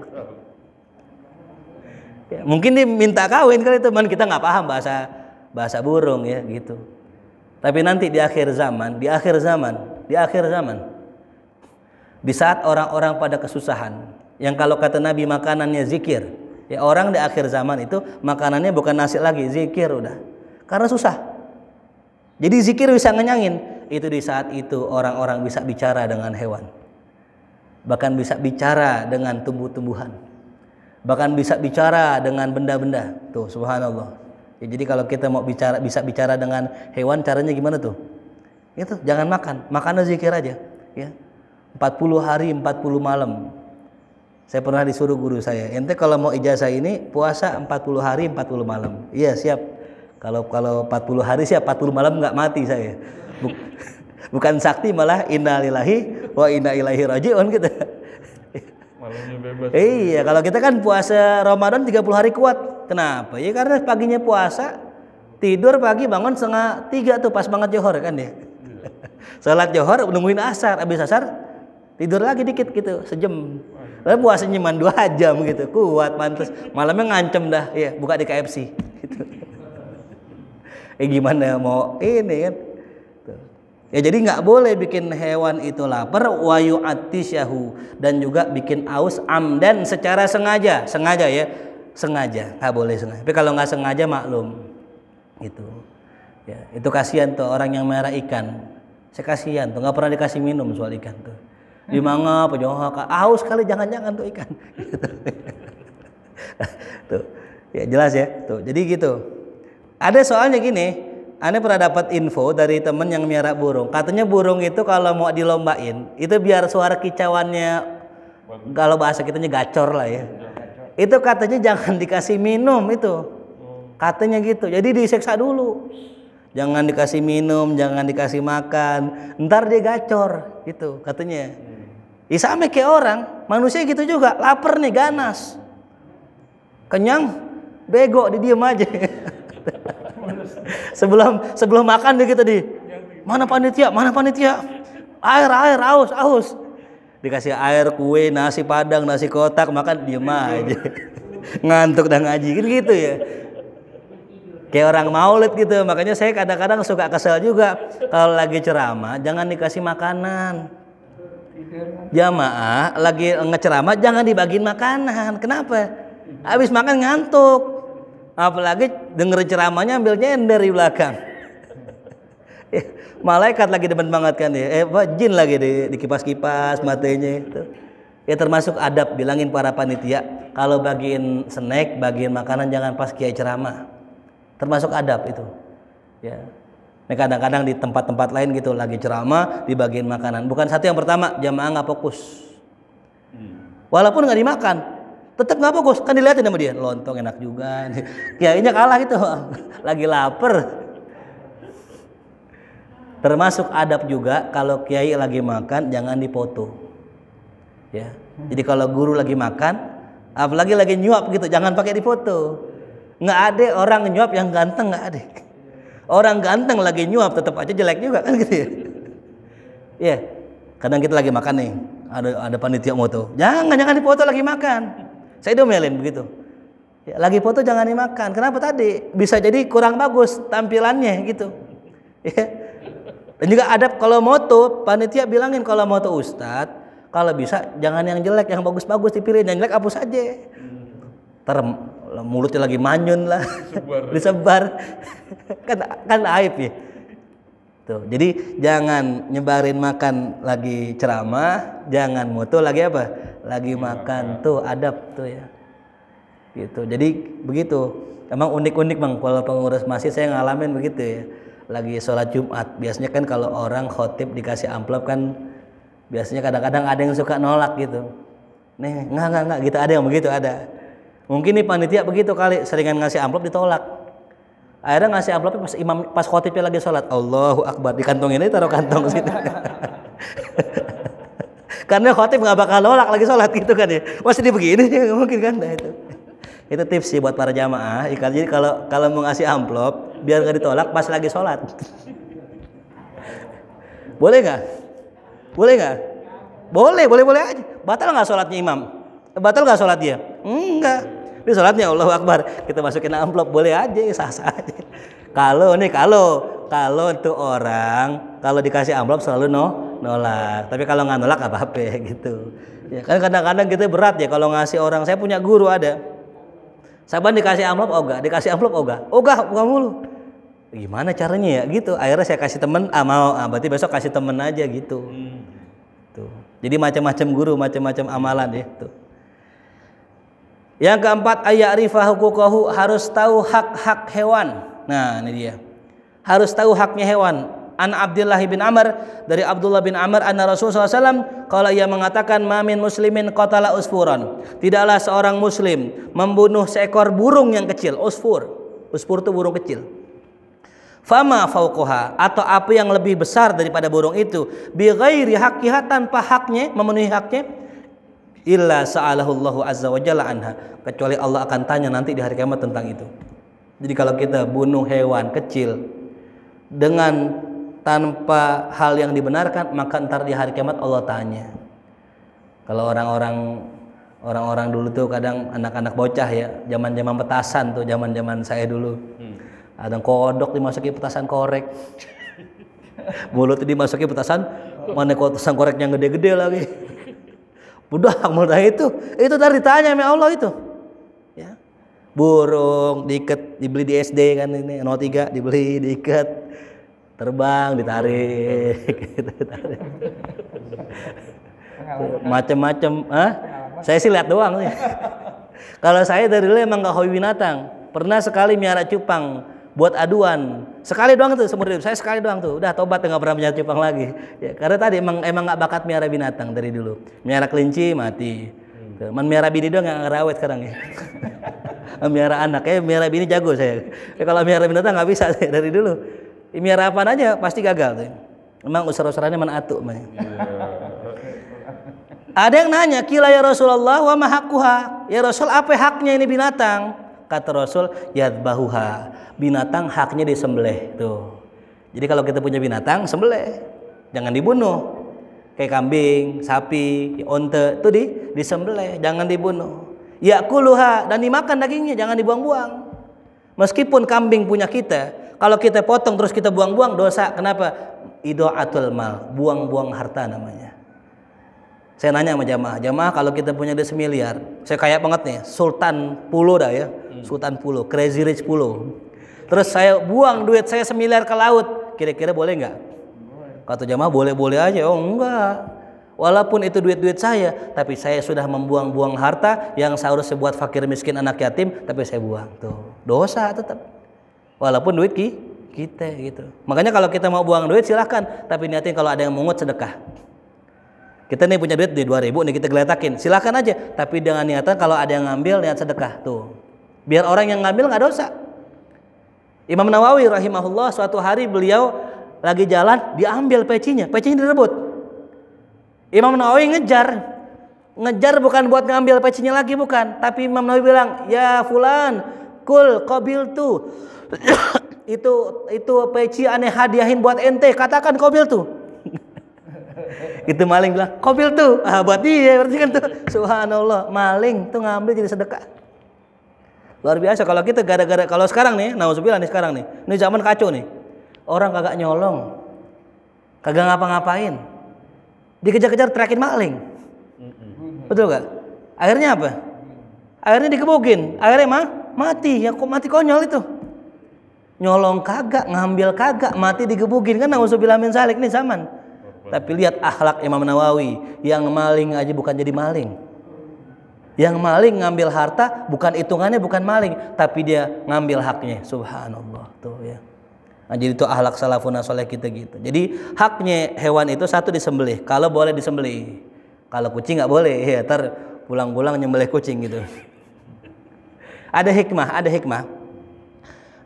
ya, mungkin dia minta kawin kali teman kita nggak paham bahasa bahasa burung ya gitu tapi nanti di akhir zaman di akhir zaman di akhir zaman di saat orang-orang pada kesusahan yang kalau kata Nabi makanannya zikir ya orang di akhir zaman itu makanannya bukan nasi lagi zikir udah karena susah jadi zikir bisa ngenyangin itu di saat itu orang-orang bisa bicara dengan hewan bahkan bisa bicara dengan tumbuh-tumbuhan bahkan bisa bicara dengan benda-benda tuh subhanallah ya, jadi kalau kita mau bicara bisa bicara dengan hewan caranya gimana tuh itu ya jangan makan makan aja zikir aja ya 40 hari 40 malam saya pernah disuruh guru saya ente kalau mau ijazah ini puasa 40 hari 40 malam iya siap kalau kalau 40 hari siap 40 malam nggak mati saya bukan sakti malah innalillahi wa inna ilaihi rajiun gitu malamnya bebas. Iya, iya, kalau kita kan puasa Ramadan 30 hari kuat. Kenapa? Ya karena paginya puasa, tidur pagi bangun setengah tiga tuh pas banget johor kan ya. Salat johor nungguin asar, habis asar tidur lagi dikit gitu sejam. Lalu puasa cuma dua jam gitu, kuat pantas. Malamnya ngancem dah, ya buka di KFC gitu. Eh gimana mau ini kan? Ya jadi nggak boleh bikin hewan itu lapar wayu atisyahu dan juga bikin aus am dan secara sengaja, sengaja ya, sengaja nggak boleh sengaja. Tapi kalau nggak sengaja maklum, gitu. Ya itu kasihan tuh orang yang merah ikan, saya kasihan tuh nggak pernah dikasih minum soal ikan tuh. Di hmm. mana pejohok, aus kali jangan-jangan tuh ikan. Gitu. tuh, ya jelas ya. Tuh, jadi gitu. Ada soalnya gini, Ane pernah dapat info dari temen yang miara burung. Katanya burung itu kalau mau dilombain, itu biar suara kicauannya kalau bahasa kitanya gacor lah ya. Itu katanya jangan dikasih minum itu. Katanya gitu. Jadi diseksa dulu. Jangan dikasih minum, jangan dikasih makan. Ntar dia gacor Itu katanya. Isame sama kayak orang, manusia gitu juga. Lapar nih, ganas. Kenyang, bego, di diem aja. sebelum sebelum makan dia kita gitu, di mana panitia mana panitia air air aus aus dikasih air kue nasi padang nasi kotak makan diem aja ngantuk dan ngaji kan gitu ya kayak orang maulid gitu makanya saya kadang-kadang suka kesel juga kalau lagi ceramah jangan dikasih makanan jamaah lagi ngeceramah jangan dibagiin makanan kenapa habis makan ngantuk apalagi denger ceramahnya ambil nyender di belakang ya, malaikat lagi demen banget kan ya eh, jin lagi di, di kipas-kipas matanya itu ya termasuk adab bilangin para panitia kalau bagiin snack bagiin makanan jangan pas kiai ceramah termasuk adab itu ya Nah, kadang-kadang di tempat-tempat lain gitu lagi ceramah dibagiin makanan bukan satu yang pertama jamaah nggak fokus hmm. walaupun nggak dimakan tetap nggak bagus kan dilihatin sama dia lontong enak juga kiainya kalah gitu lagi lapar termasuk adab juga kalau kiai lagi makan jangan dipoto ya jadi kalau guru lagi makan apalagi lagi nyuap gitu jangan pakai dipoto nggak ada orang nyuap yang ganteng nggak ada orang ganteng lagi nyuap tetap aja jelek juga kan gitu ya ya kadang kita lagi makan nih ada ada panitia moto jangan jangan dipoto lagi makan saya domelin begitu. Ya, lagi foto jangan dimakan. Kenapa tadi? Bisa jadi kurang bagus tampilannya gitu. Ya. Dan juga adab kalau moto, panitia bilangin kalau moto ustadz, kalau bisa jangan yang jelek, yang bagus-bagus dipilih, yang jelek hapus aja. Ter mulutnya lagi manyun lah, disebar. kan kan aib ya. Tuh, jadi jangan nyebarin makan lagi ceramah, jangan moto lagi apa? Lagi ya, makan ya. tuh adab tuh ya. Gitu. Jadi begitu. Emang unik-unik bang, kalau pengurus masjid saya ngalamin begitu ya. Lagi sholat Jumat, biasanya kan kalau orang khotib dikasih amplop kan, biasanya kadang-kadang ada yang suka nolak gitu. Nih, nggak nggak nggak gitu ada yang begitu ada. Mungkin nih panitia begitu kali, seringan ngasih amplop ditolak Akhirnya ngasih amplopnya pas imam pas khotibnya lagi sholat. Allahu Akbar di kantong ini taruh kantong situ Karena khotib nggak bakal nolak lagi sholat gitu kan ya. Masih di begini ya mungkin kan nah, itu. Itu tips sih buat para jamaah. Jadi kalau kalau mau ngasih amplop biar nggak ditolak pas lagi sholat. Boleh nggak? Boleh nggak? Boleh, boleh, boleh aja. Batal nggak sholatnya imam? Batal nggak sholat dia? Enggak. Ini sholatnya Allah Akbar. Kita masukin amplop boleh aja, ya, sah-sah aja. Kalau nih kalau kalau tuh orang kalau dikasih amplop selalu no nolak. Tapi kalau nggak nolak apa apa gitu. Ya kan kadang-kadang kita berat ya kalau ngasih orang. Saya punya guru ada. Saban dikasih amplop oga. dikasih amplop oga. Oga, bukan mulu. Gimana caranya ya gitu. Akhirnya saya kasih temen, ah mau, ah, berarti besok kasih temen aja gitu. Hmm. Tuh. Jadi macam-macam guru, macam-macam amalan ya. Tuh. Yang keempat rifah hukukahu harus tahu hak-hak hewan. Nah, ini dia. Harus tahu haknya hewan. An Abdullah bin Amr dari Abdullah bin Amr an Rasulullah SAW kalau ia mengatakan mamin muslimin qatala usfuran. Tidaklah seorang muslim membunuh seekor burung yang kecil, usfur. Usfur itu burung kecil. Fama faukoha atau apa yang lebih besar daripada burung itu bi ghairi tanpa haknya memenuhi haknya illa sa'alahullahu azza wa jalla anha kecuali Allah akan tanya nanti di hari kiamat tentang itu jadi kalau kita bunuh hewan kecil dengan tanpa hal yang dibenarkan maka ntar di hari kiamat Allah tanya kalau orang-orang orang-orang dulu tuh kadang anak-anak bocah ya zaman-zaman petasan tuh zaman-zaman saya dulu hmm. ada kodok dimasuki petasan korek mulut dimasuki petasan mana petasan koreknya gede-gede lagi budak muda itu itu tadi tanya sama Allah itu ya burung diikat dibeli di SD kan ini 03 dibeli diikat terbang ditarik gitu, macam-macam ah saya sih lihat doang sih kalau saya dari dulu emang nggak hobi binatang pernah sekali miara cupang buat aduan sekali doang tuh seumur hidup saya sekali doang tuh udah tobat nggak pernah punya cupang lagi ya, karena tadi emang emang nggak bakat miara binatang dari dulu miara kelinci mati hmm. man miara bini doang nggak ngerawet sekarang ya miara anak ya miara bini jago saya ya, kalau miara binatang nggak bisa saya dari dulu ya, miara apa aja pasti gagal tuh emang usra-usranya man atuk man. Iya. ada yang nanya kila ya Rasulullah wa mahakuha ya Rasul apa haknya ini binatang kata Rasul bahuha binatang haknya disembelih tuh jadi kalau kita punya binatang sembelih jangan dibunuh kayak kambing sapi onte itu di disembelih jangan dibunuh ya kuluhha dan dimakan dagingnya jangan dibuang-buang meskipun kambing punya kita kalau kita potong terus kita buang-buang dosa kenapa idoatul mal buang-buang harta namanya saya nanya sama jamaah, jamaah kalau kita punya duit semiliar, saya kaya banget nih, Sultan Pulau dah ya, hmm. Sultan Pulau, Crazy Rich Pulau. Terus saya buang duit saya semiliar ke laut, kira-kira boleh nggak? Kata jamaah boleh-boleh aja, oh enggak. Walaupun itu duit-duit saya, tapi saya sudah membuang-buang harta yang seharusnya buat fakir miskin anak yatim, tapi saya buang tuh. Dosa tetap. Walaupun duit ki kita gitu. Makanya kalau kita mau buang duit silahkan, tapi niatin kalau ada yang mengut sedekah. Kita nih punya duit di 2000 nih kita geletakin. Silahkan aja, tapi dengan niatan kalau ada yang ngambil niat sedekah tuh. Biar orang yang ngambil nggak dosa. Imam Nawawi rahimahullah suatu hari beliau lagi jalan diambil pecinya, pecinya direbut. Imam Nawawi ngejar, ngejar bukan buat ngambil pecinya lagi bukan, tapi Imam Nawawi bilang, "Ya fulan, kul kobil tuh itu itu peci aneh hadiahin buat ente, katakan kobil tuh itu maling bilang kopil tuh ah, buat dia berarti kan tuh subhanallah maling tuh ngambil jadi sedekah luar biasa kalau kita gitu gara-gara kalau sekarang nih usah nih sekarang nih ini zaman kacau nih orang kagak nyolong kagak ngapa-ngapain dikejar-kejar terakhir maling betul gak akhirnya apa akhirnya dikebukin akhirnya mah mati ya kok mati konyol itu nyolong kagak ngambil kagak mati dikebukin kan nauzubillah min salik nih zaman tapi lihat akhlak Imam Nawawi, yang maling aja bukan jadi maling. Yang maling ngambil harta bukan hitungannya bukan maling, tapi dia ngambil haknya. Subhanallah tuh ya. Nah, jadi itu akhlak salafun soleh kita gitu. Jadi haknya hewan itu satu disembelih. Kalau boleh disembelih. Kalau kucing nggak boleh, ya ter pulang-pulang nyembelih kucing gitu. Ada hikmah, ada hikmah.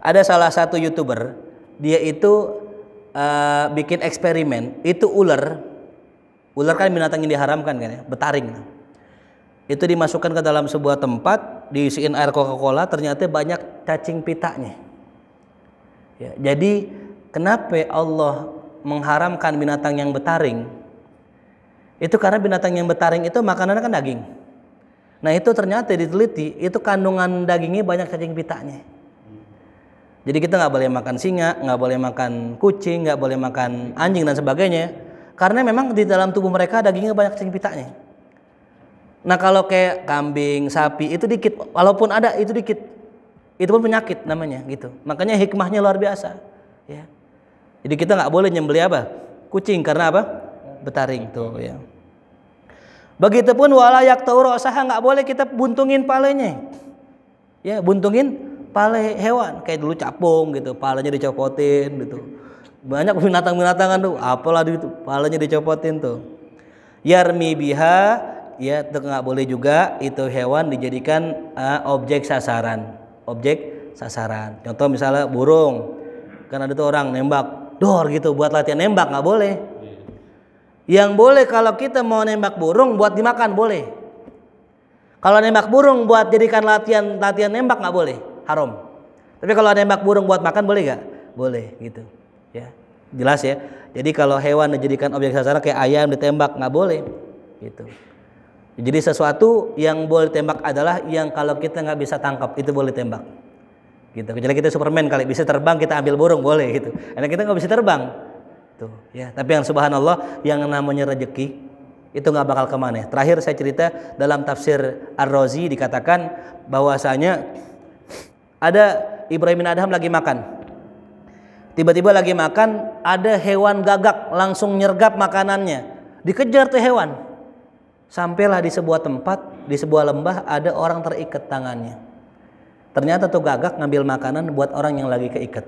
Ada salah satu youtuber, dia itu uh, bikin eksperimen itu ular ular kan binatang yang diharamkan kan ya betaring itu dimasukkan ke dalam sebuah tempat diisiin air Coca-Cola ternyata banyak cacing pitanya ya, jadi kenapa Allah mengharamkan binatang yang betaring itu karena binatang yang betaring itu makanannya kan daging nah itu ternyata diteliti itu kandungan dagingnya banyak cacing pitanya jadi kita nggak boleh makan singa, nggak boleh makan kucing, nggak boleh makan anjing dan sebagainya. Karena memang di dalam tubuh mereka dagingnya banyak cacing pitanya. Nah kalau kayak kambing, sapi itu dikit, walaupun ada itu dikit, itu pun penyakit namanya gitu. Makanya hikmahnya luar biasa. Ya. Jadi kita nggak boleh nyembeli apa? Kucing karena apa? Betaring tuh ya. Begitupun walayak tauro saha nggak boleh kita buntungin palenya, Ya buntungin pale hewan kayak dulu capung gitu palanya dicopotin gitu banyak binatang binatangan tuh apalah itu palanya dicopotin tuh yarmi biha ya itu nggak boleh juga itu hewan dijadikan uh, objek sasaran objek sasaran contoh misalnya burung kan ada tuh orang nembak dor gitu buat latihan nembak nggak boleh yang boleh kalau kita mau nembak burung buat dimakan boleh kalau nembak burung buat jadikan latihan latihan nembak nggak boleh haram. Tapi kalau ada nembak burung buat makan boleh gak? Boleh gitu. Ya. Jelas ya. Jadi kalau hewan dijadikan objek sasaran kayak ayam ditembak nggak boleh gitu. Jadi sesuatu yang boleh tembak adalah yang kalau kita nggak bisa tangkap itu boleh tembak. Gitu. Kecuali kita Superman kali bisa terbang kita ambil burung boleh gitu. Karena kita nggak bisa terbang. Tuh, ya. Tapi yang subhanallah yang namanya rezeki itu nggak bakal kemana. Terakhir saya cerita dalam tafsir Ar-Razi dikatakan bahwasanya ada Ibrahim bin Adham lagi makan. Tiba-tiba lagi makan, ada hewan gagak langsung nyergap makanannya. Dikejar tuh hewan. Sampailah di sebuah tempat, di sebuah lembah ada orang terikat tangannya. Ternyata tuh gagak ngambil makanan buat orang yang lagi keikat.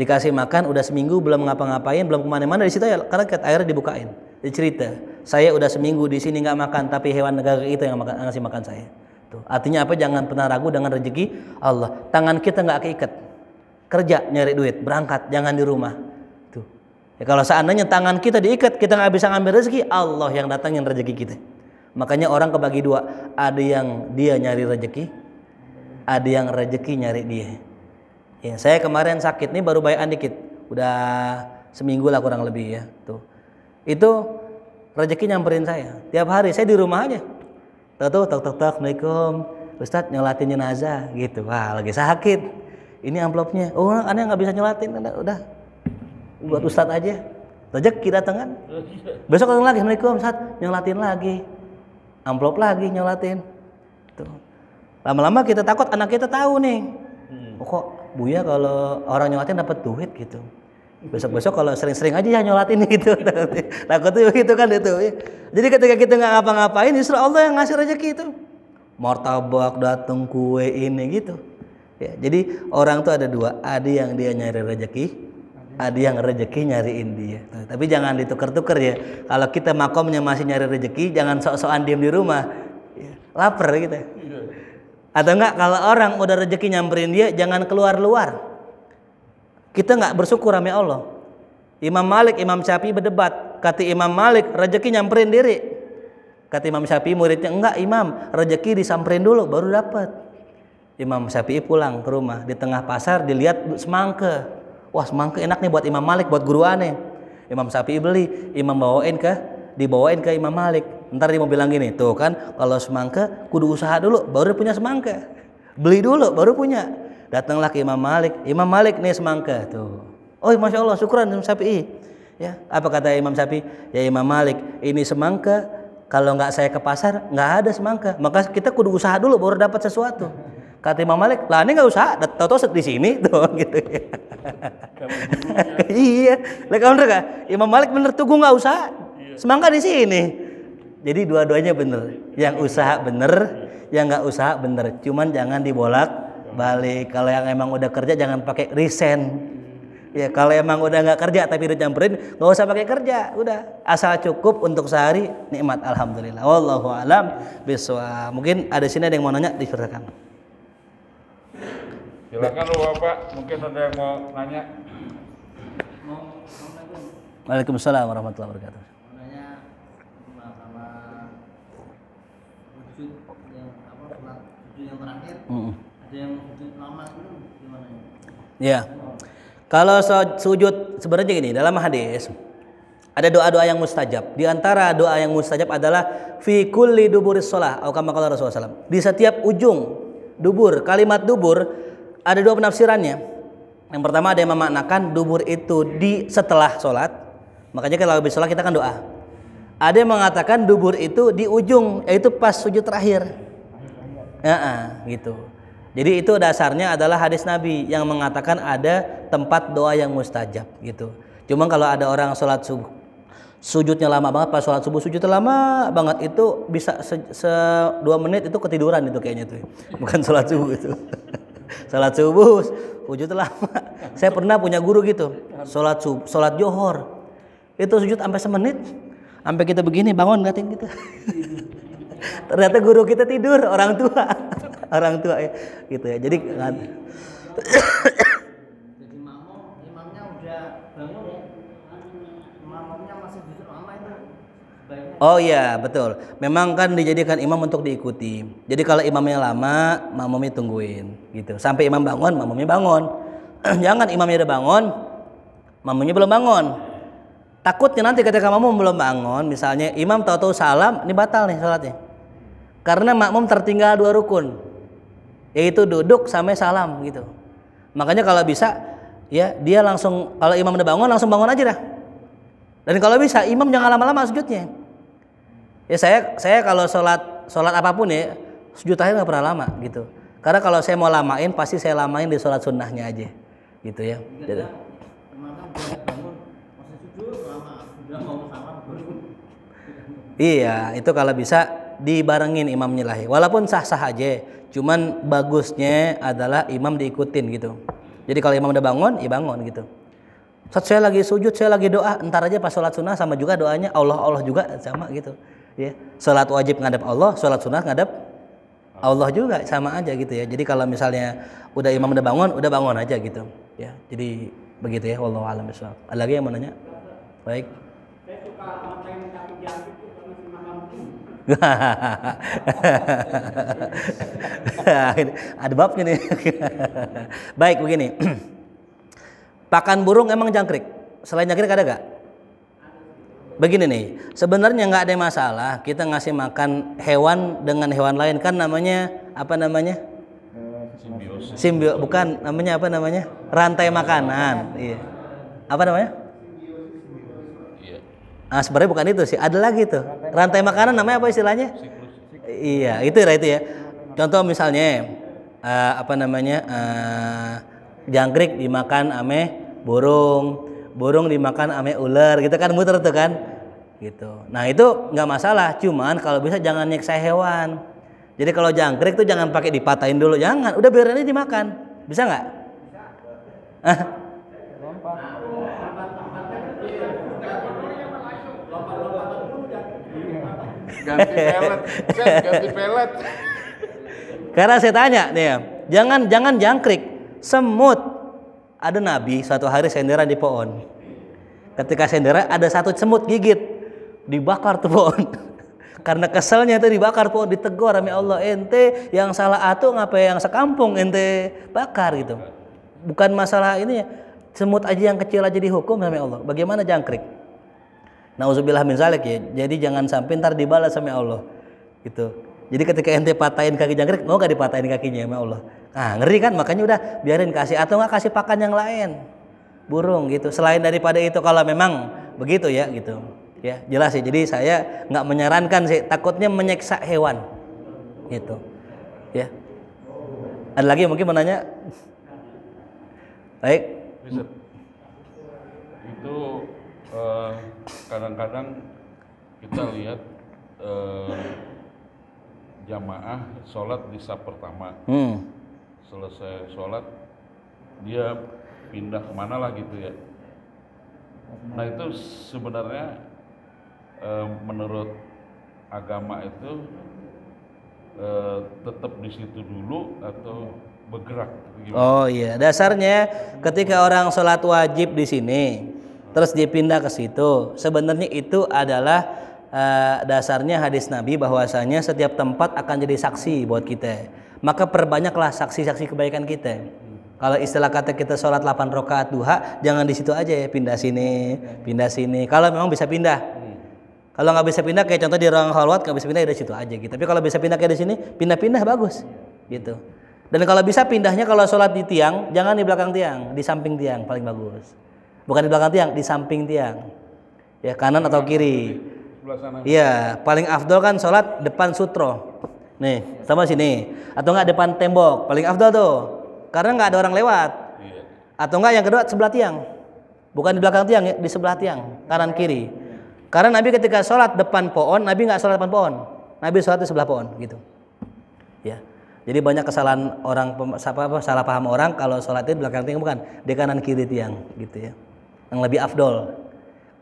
Dikasih makan udah seminggu belum ngapa-ngapain, belum kemana-mana di situ ya karena airnya dibukain. Dicerita, saya udah seminggu di sini nggak makan tapi hewan gagak itu yang makan ngasih makan saya. Tuh. Gitu. Artinya apa? Jangan pernah ragu dengan rezeki Allah. Tangan kita nggak keikat. Kerja nyari duit, berangkat, jangan di rumah. Tuh. Ya, kalau seandainya tangan kita diikat, kita nggak bisa ngambil rezeki, Allah yang datangin rezeki kita. Makanya orang kebagi dua, ada yang dia nyari rezeki, ada yang rezeki nyari dia. Ya, saya kemarin sakit nih baru bayar dikit, udah seminggu lah kurang lebih ya. Tuh. Itu rezeki nyamperin saya. Tiap hari saya di rumah aja tahu tuh tok tok tok assalamualaikum ustad nyolatin jenazah gitu wah lagi sakit ini amplopnya oh aneh nggak bisa nyolatin udah, udah. buat ustad aja rezeki kita kan besok datang lagi assalamualaikum ustad nyolatin lagi amplop lagi nyolatin tuh lama-lama kita takut anak kita tahu nih hmm. oh, kok Buya kalau orang nyolatin dapat duit gitu besok-besok kalau sering-sering aja ya nyolat ini gitu takutnya gitu kan itu jadi ketika kita nggak ngapa-ngapain justru Allah yang ngasih rezeki itu martabak datang kue ini gitu ya jadi orang tuh ada dua ada yang dia nyari rezeki ada yang rezeki nyariin dia tapi jangan ditukar-tukar ya kalau kita makomnya masih nyari rezeki jangan sok-sokan diem di rumah Laper ya, lapar gitu atau enggak kalau orang udah rezeki nyamperin dia jangan keluar-luar kita nggak bersyukur sama Allah. Imam Malik, Imam Syafi'i berdebat. Kata Imam Malik, rezeki nyamperin diri. Kata Imam Syafi'i muridnya, enggak Imam, rezeki disamperin dulu baru dapat. Imam Syafi'i pulang ke rumah, di tengah pasar dilihat semangka. Wah semangka enak nih buat Imam Malik, buat guru aneh. Imam Syafi'i beli, Imam bawain ke, dibawain ke Imam Malik. Ntar dia mau bilang gini, tuh kan kalau semangka, kudu usaha dulu, baru punya semangka. Beli dulu, baru punya datanglah ke Imam Malik Imam Malik nih semangka tuh oh masya Allah syukuran Imam Syafi'i ya apa kata Imam Syafi'i ya Imam Malik ini semangka kalau nggak saya ke pasar nggak ada semangka maka kita kudu usaha dulu baru dapat sesuatu kata Imam Malik lah ini nggak usah tato set di sini tuh gitu ya iya lah kamu gak Imam Malik bener tuh gue nggak usah iya. semangka di sini jadi dua-duanya bener yang usaha bener yang nggak usaha bener cuman jangan dibolak balik kalau yang emang udah kerja jangan pakai resign ya kalau emang udah nggak kerja tapi udah nyamperin nggak usah pakai kerja udah asal cukup untuk sehari nikmat alhamdulillah wallahu alam biswa mungkin ada sini ada yang mau nanya dipersilakan silakan lu bapak mungkin ada yang mau nanya Waalaikumsalam warahmatullahi wabarakatuh. Nanya sama wujud yang apa wujud yang terakhir. Mm ya? Kalau sujud sebenarnya gini dalam hadis ada doa-doa yang mustajab. Di antara doa yang mustajab adalah fi kulli duburis shalah atau Rasulullah SAW. Di setiap ujung dubur, kalimat dubur ada dua penafsirannya. Yang pertama ada yang memaknakan dubur itu di setelah sholat. Makanya kalau habis sholat kita kan doa. Ada yang mengatakan dubur itu di ujung, yaitu pas sujud terakhir. Ya, gitu. Jadi itu dasarnya adalah hadis Nabi yang mengatakan ada tempat doa yang mustajab gitu. Cuma kalau ada orang sholat subuh sujudnya lama banget pas sholat subuh sujudnya lama banget itu bisa se, se dua menit itu ketiduran itu kayaknya tuh bukan sholat subuh itu sholat subuh sujudnya lama saya pernah punya guru gitu sholat sub sholat johor itu sujud sampai semenit sampai kita begini bangun ngatin kita gitu. ternyata guru kita tidur orang tua orang tua ya gitu ya jadi kan jadi makmum imamnya udah bangun ya makmumnya masih Oh iya betul. Memang kan dijadikan imam untuk diikuti. Jadi kalau imamnya lama, makmumnya tungguin gitu. Sampai imam bangun, makmumnya bangun. Jangan imamnya udah bangun, makmumnya belum bangun. Takutnya nanti ketika makmum belum bangun, misalnya imam tahu-tahu salam, ini batal nih salatnya Karena makmum tertinggal dua rukun yaitu duduk sampai salam gitu. Makanya kalau bisa ya dia langsung kalau imam udah bangun langsung bangun aja dah. Dan kalau bisa imam jangan lama-lama sujudnya. Ya saya saya kalau sholat sholat apapun ya sujud aja nggak pernah lama gitu. Karena kalau saya mau lamain pasti saya lamain di sholat sunnahnya aja gitu ya. Jadi, Iya, itu kalau bisa dibarengin imamnya lah. Ya. Walaupun sah-sah aja, Cuman bagusnya adalah imam diikutin gitu. Jadi kalau imam udah bangun, ya bangun gitu. Saat saya lagi sujud, saya lagi doa, entar aja pas sholat sunnah sama juga doanya Allah Allah juga sama gitu. Ya, sholat wajib ngadap Allah, sholat sunnah ngadap Allah juga sama aja gitu ya. Jadi kalau misalnya udah imam udah bangun, udah bangun aja gitu. Ya, jadi begitu ya. Wallahualam a'lam Ada lagi yang mau nanya? Baik. Saya suka tapi Ada babnya nih. Baik begini. Pakan burung emang jangkrik. Selain jangkrik ada gak? Begini nih, sebenarnya nggak ada masalah kita ngasih makan hewan dengan hewan lain kan namanya apa namanya? Simbiosis. Simbio bukan namanya apa namanya? Rantai makanan. Iya. Apa namanya? Nah, sebenarnya bukan itu sih. Ada lagi tuh. Rantai makanan namanya apa istilahnya? Iya, itu ya itu ya. Contoh misalnya uh, apa namanya? Uh, jangkrik dimakan ame burung, burung dimakan ame ular, gitu kan muter tuh kan. Gitu. Nah, itu nggak masalah, cuman kalau bisa jangan nyiksa hewan. Jadi kalau jangkrik tuh jangan pakai dipatahin dulu, jangan. Udah biarin aja dimakan. Bisa nggak? ganti pelet ganti pelet karena saya tanya nih ya jangan jangan jangkrik semut ada nabi suatu hari senderan di pohon ketika senderan ada satu semut gigit dibakar tuh pohon karena keselnya itu dibakar pohon ditegur sama Allah ente yang salah atau ngapa yang sekampung ente bakar gitu bukan masalah ini ya, semut aja yang kecil aja dihukum sama Allah bagaimana jangkrik Nauzubillah min zalik ya. Jadi jangan sampai ntar dibalas sama Allah. Gitu. Jadi ketika ente patahin kaki jangkrik, mau gak dipatahin kakinya sama Allah? Nah, ngeri kan makanya udah biarin kasih atau nggak kasih pakan yang lain. Burung gitu. Selain daripada itu kalau memang begitu ya gitu. Ya, jelas sih. Jadi saya nggak menyarankan sih, takutnya menyiksa hewan. Gitu. Ya. Ada lagi yang mungkin menanya? Baik. Itu kadang eh, kadang-kadang kita lihat uh, jamaah sholat di saf pertama hmm. selesai sholat dia pindah kemana lah gitu ya nah itu sebenarnya uh, menurut agama itu uh, tetap di situ dulu atau bergerak gimana? oh iya dasarnya ketika orang sholat wajib di sini terus dia pindah ke situ. Sebenarnya itu adalah uh, dasarnya hadis Nabi bahwasanya setiap tempat akan jadi saksi buat kita. Maka perbanyaklah saksi-saksi kebaikan kita. Kalau istilah kata kita sholat 8 rakaat duha, jangan di situ aja ya, pindah sini, pindah sini. Kalau memang bisa pindah. Kalau nggak bisa pindah, kayak contoh di ruang khalwat nggak bisa pindah ya di situ aja gitu. Tapi kalau bisa pindah kayak di sini, pindah-pindah bagus, gitu. Dan kalau bisa pindahnya kalau sholat di tiang, jangan di belakang tiang, di samping tiang paling bagus bukan di belakang tiang di samping tiang ya kanan atau kiri iya paling afdol kan sholat depan sutro nih sama sini atau enggak depan tembok paling afdol tuh karena enggak ada orang lewat iya. atau enggak yang kedua sebelah tiang bukan di belakang tiang ya di sebelah tiang kanan kiri karena Nabi ketika sholat depan pohon Nabi enggak sholat depan pohon Nabi sholat di sebelah pohon gitu ya jadi banyak kesalahan orang apa, salah paham orang kalau sholat di belakang tiang bukan di kanan kiri tiang gitu ya yang lebih afdol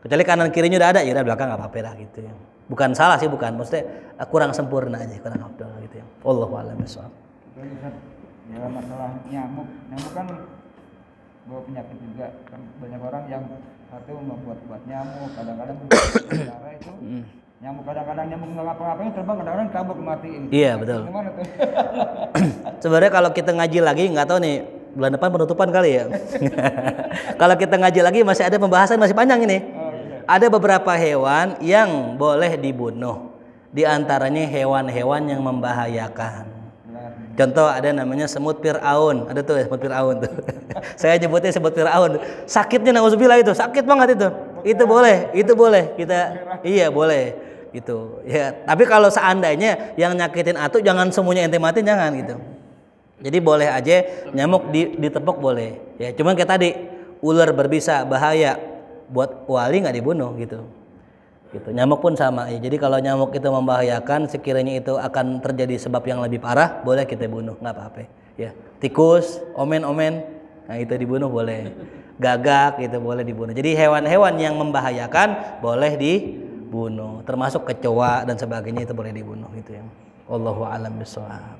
kecuali kanan kirinya udah ada ya udah belakang nggak apa-apa gitu ya bukan salah sih bukan maksudnya eh, kurang sempurna aja kurang afdol gitu ya Allah alam ya masalah nyamuk nyamuk kan bawa penyakit juga kan banyak orang yang satu membuat buat nyamuk kadang-kadang darah itu hmm. nyamuk kadang-kadang nyamuk nggak apa-apa ngapain terbang kadang-kadang kabur mati iya betul sebenarnya kalau kita ngaji lagi nggak tahu nih bulan depan penutupan kali ya. Kalau kita ngaji lagi masih ada pembahasan masih panjang ini. Oh, iya. Ada beberapa hewan yang boleh dibunuh. Di antaranya hewan-hewan yang membahayakan. Contoh ada namanya semut Fir'aun. Ada tuh ya, semut Fir'aun tuh. Saya nyebutnya semut Fir'aun. Sakitnya nauzubillah itu, sakit banget itu. Itu boleh, itu boleh. Kita iya boleh gitu. Ya, tapi kalau seandainya yang nyakitin atuk jangan semuanya ente mati jangan gitu. Jadi boleh aja nyamuk di, ditepok boleh. Ya, cuman kayak tadi ular berbisa bahaya buat wali nggak dibunuh gitu. Gitu. Nyamuk pun sama. Ya, jadi kalau nyamuk itu membahayakan, sekiranya itu akan terjadi sebab yang lebih parah, boleh kita bunuh, nggak apa-apa. Ya, tikus, omen-omen, nah itu dibunuh boleh. Gagak itu boleh dibunuh. Jadi hewan-hewan yang membahayakan boleh dibunuh, termasuk kecoa dan sebagainya itu boleh dibunuh gitu ya. Allahu alam bishawab.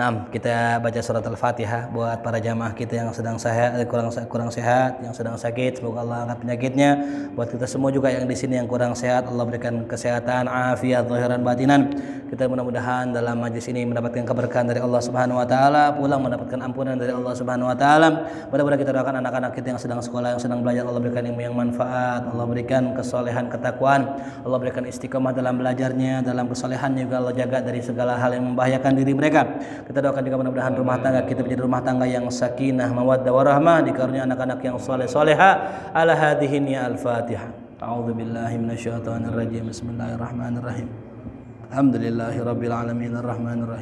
Nah, kita baca surat Al-Fatihah buat para jamaah kita yang sedang sehat, eh, kurang kurang sehat, yang sedang sakit, semoga Allah angkat penyakitnya. Buat kita semua juga yang di sini yang kurang sehat, Allah berikan kesehatan, afiat, zahiran batinan. Kita mudah-mudahan dalam majlis ini mendapatkan keberkahan dari Allah Subhanahu wa taala, pulang mendapatkan ampunan dari Allah Subhanahu wa taala. Mudah-mudahan kita doakan anak-anak kita yang sedang sekolah, yang sedang belajar, Allah berikan ilmu yang manfaat, Allah berikan kesolehan, ketakwaan, Allah berikan istiqomah dalam belajarnya, dalam kesolehannya juga Allah jaga dari segala hal yang membahayakan diri mereka kita doakan juga mudah-mudahan rumah tangga kita menjadi rumah tangga yang sakinah, mawaddah, warahmah, dikarunia anak-anak yang saleh-saleha. Ala hadihin al-Fatihah. A'udzu billahi minasyaitonir rajim. Bismillahirrahmanirrahim.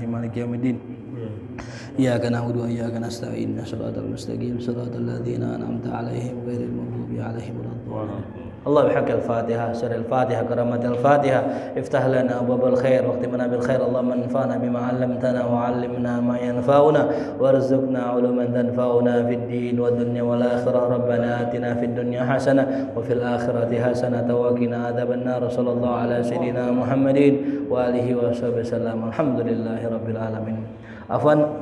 maliki yaumiddin. Ya kana udu ya kana mustaqim ladzina an'amta alaihim ghairil maghdubi alaihim waladdallin. الله يحق الفاتحة سر الفاتحة كرامة الفاتحة افتح لنا أبواب الخير واختمنا بالخير اللهم انفعنا بما علمتنا وعلمنا ما ينفعنا وارزقنا علوما تنفعنا في الدين والدنيا والآخرة ربنا آتنا في الدنيا حسنة وفي الآخرة حسنة وقنا عذاب النار صلى الله على سيدنا محمد وآله وصحبه وسلم الحمد لله رب العالمين عفوا